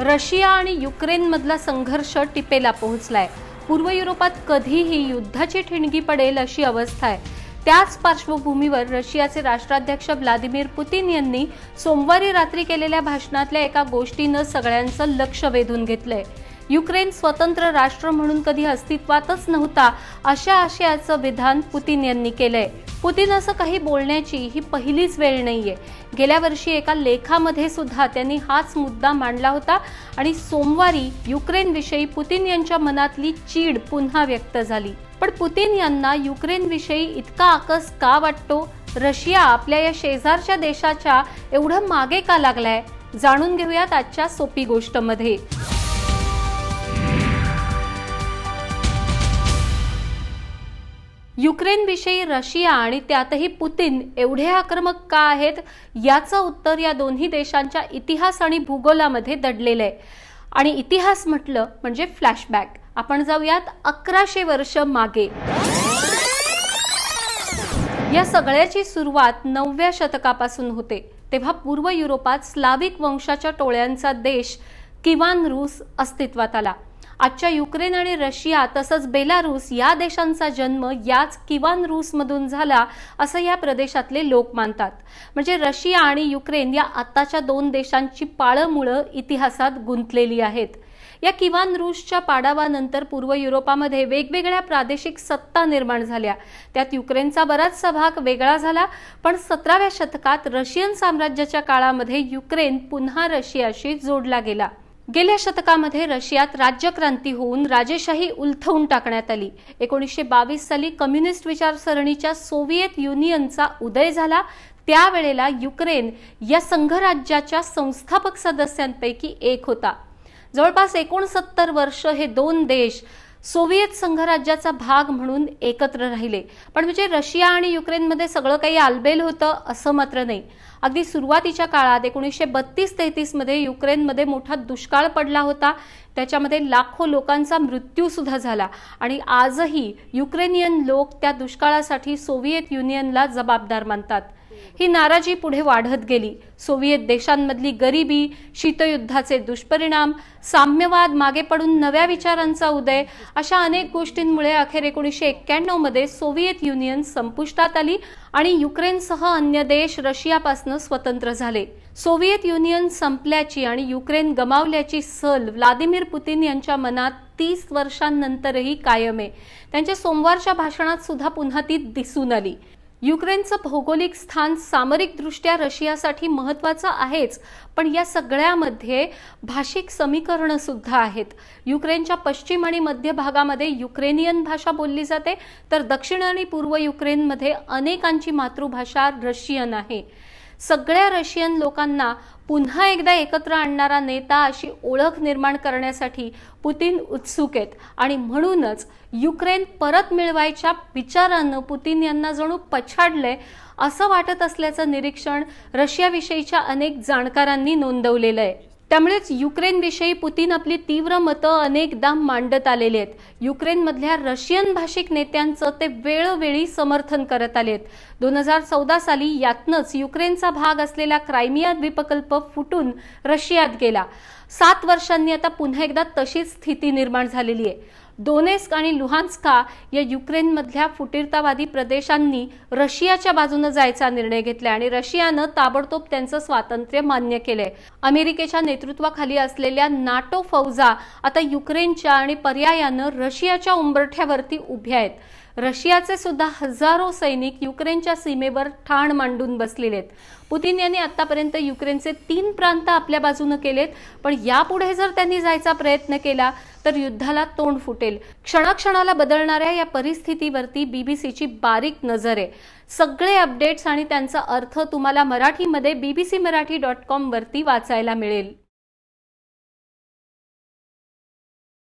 Russia आणि युक्रेनमधला संघर्ष टिपेला पोहोचलाय पूर्व युरोपात कधीही युद्धाची ठिणगी पडेल अशी अवस्था आहे त्याच पार्श्वभूमीवर रशियाचे राष्ट्राध्यक्ष व्लादिमीर पुतीन यांनी सोमवारी रात्री केलेल्या भाषणातल्या एका गोष्टीनं सगळ्यांचं लक्ष वेधून घेतलंय युक्रेन स्वतंत्र राष्ट्र म्हणून कधी अस्तित्वातच नव्हता अशा आशयाचं विधान पुतीन यांनी केलंय पुतीन असं काही बोलण्याची ही पहिलीच वेळ नाहीये गेल्या वर्षी एका लेखामध्ये सुद्धा त्यांनी हाच मुद्दा मांडला होता आणि सोमवारी युक्रेनविषयी पुतीन यांच्या मनातली चीड पुन्हा व्यक्त झाली पण पुतीन यांना युक्रेनविषयी इतका आकस का वाटतो रशिया आपल्या या शेजारच्या देशाच्या एवढं मागे का लागलाय जाणून घेऊयात आजच्या सोपी गोष्टमध्ये युक्रेनविषयी रशिया आणि त्यातही पुतीन एवढे आक्रमक का आहेत याचं उत्तर या दोन्ही देशांच्या इतिहास आणि भूगोलामध्ये दडलेलं आहे आणि इतिहास म्हटलं म्हणजे फ्लॅशबॅक आपण जाऊयात अकराशे वर्ष मागे या सगळ्याची सुरुवात नवव्या शतकापासून होते तेव्हा पूर्व युरोपात स्लाविक वंशाच्या टोळ्यांचा देश किवान रूस अस्तित्वात आला आजच्या युक्रेन आणि रशिया तसंच बेलारूस या देशांचा जन्म याच किवान रूसमधून झाला असं या प्रदेशातले लोक मानतात म्हणजे रशिया आणि युक्रेन या आताच्या दोन देशांची पाळंमुळं इतिहासात गुंतलेली आहेत या किवान रूसच्या पाडावानंतर पूर्व युरोपामध्ये वेगवेगळ्या प्रादेशिक सत्ता निर्माण झाल्या त्यात युक्रेनचा बराचसा भाग वेगळा झाला पण सतराव्या शतकात रशियन साम्राज्याच्या काळामध्ये युक्रेन पुन्हा रशियाशी जोडला गेला गेल्या शतकामध्ये रशियात राज्यक्रांती होऊन राजेशाही उलथवून टाकण्यात आली एकोणीसशे बावीस साली कम्युनिस्ट विचारसरणीच्या सोव्हिएत युनियनचा उदय झाला त्यावेळेला युक्रेन या संघराज्याच्या संस्थापक सदस्यांपैकी एक होता जवळपास एकोणसत्तर वर्ष हे दोन देश सोव्हिएत संघराज्याचा भाग म्हणून एकत्र राहिले पण म्हणजे रशिया आणि युक्रेनमध्ये सगळं काही आलबेल होतं असं मात्र नाही अगदी सुरुवातीच्या काळात एकोणीसशे बत्तीस तेहतीसमध्ये युक्रेनमध्ये मोठा दुष्काळ पडला होता त्याच्यामध्ये लाखो लोकांचा मृत्यूसुद्धा झाला आणि आजही युक्रेनियन लोक त्या दुष्काळासाठी सोव्हिएत युनियनला जबाबदार मानतात ही नाराजी पुढे वाढत गेली सोव्हिएत देशांमधली गरिबी शीतयुद्धाचे दुष्परिणाम साम्यवाद मागे पडून नव्या विचारांचा उदय अशा अनेक गोष्टींमुळे अखेर एकोणीसशे मध्ये सोव्हिएत युनियन संपुष्टात आली आणि युक्रेनसह अन्य देश रशियापासून स्वतंत्र झाले सोव्हिएत युनियन संपल्याची आणि युक्रेन गमावल्याची सल व्लादिमीर पुतीन यांच्या मनात तीस वर्षांनंतरही कायम आहे त्यांच्या सोमवारच्या भाषणात सुद्धा पुन्हा ती दिसून आली युक्रेनचं भौगोलिक स्थान सामरिकदृष्ट्या रशियासाठी महत्त्वाचं आहेच पण या सगळ्यामध्ये भाषिक समीकरणं सुद्धा आहेत युक्रेनच्या पश्चिम आणि मध्य भागामध्ये युक्रेनियन भाषा बोलली जाते तर दक्षिण आणि पूर्व युक्रेनमध्ये अनेकांची मातृभाषा रशियन आहे सगळ्या रशियन लोकांना पुन्हा एकदा एकत्र आणणारा नेता अशी ओळख निर्माण करण्यासाठी पुतीन उत्सुक आहेत आणि म्हणूनच युक्रेन परत मिळवायच्या विचारानं पुतीन यांना जणू पछाडलंय असं वाटत असल्याचं निरीक्षण रशियाविषयीच्या अनेक जाणकारांनी नोंदवलेलं आहे त्यामुळेच युक्रेनविषयी पुतीन आपली तीव्र मतं अनेकदा मांडत आलेली आहेत युक्रेनमधल्या रशियन भाषिक नेत्यांचं ते वेळोवेळी समर्थन करत आले आहेत दोन हजार चौदा साली यातनंच युक्रेनचा भाग असलेला क्रायमिया द्वीपकल्प फुटून रशियात गेला सात वर्षांनी आता पुन्हा एकदा तशीच स्थिती निर्माण झालेली आहे दोनेस्क आणि लुहान्स्का या युक्रेनमधल्या फुटीरतावादी प्रदेशांनी रशियाच्या बाजूने जायचा निर्णय घेतला आणि रशियानं ताबडतोब त्यांचं स्वातंत्र्य मान्य केलंय अमेरिकेच्या नेतृत्वाखाली असलेल्या नाटो फौजा आता युक्रेनच्या आणि पर्यायानं रशियाच्या उंबरठ्यावरती उभ्या आहेत रशियाचे सुद्धा हजारो सैनिक युक्रेनच्या सीमेवर ठाण मांडून बसलेले आहेत पुतीन यांनी आतापर्यंत युक्रेनचे तीन प्रांत आपल्या बाजूने केलेत पण यापुढे जर त्यांनी जायचा प्रयत्न केला तर युद्धाला तोंड फुटेल क्षणाक्षणाला बदलणाऱ्या या परिस्थितीवरती बीबीसीची बारीक नजर आहे सगळे अपडेट्स आणि त्यांचा अर्थ तुम्हाला मराठीमध्ये बीबीसी मराठी डॉट वरती वाचायला मिळेल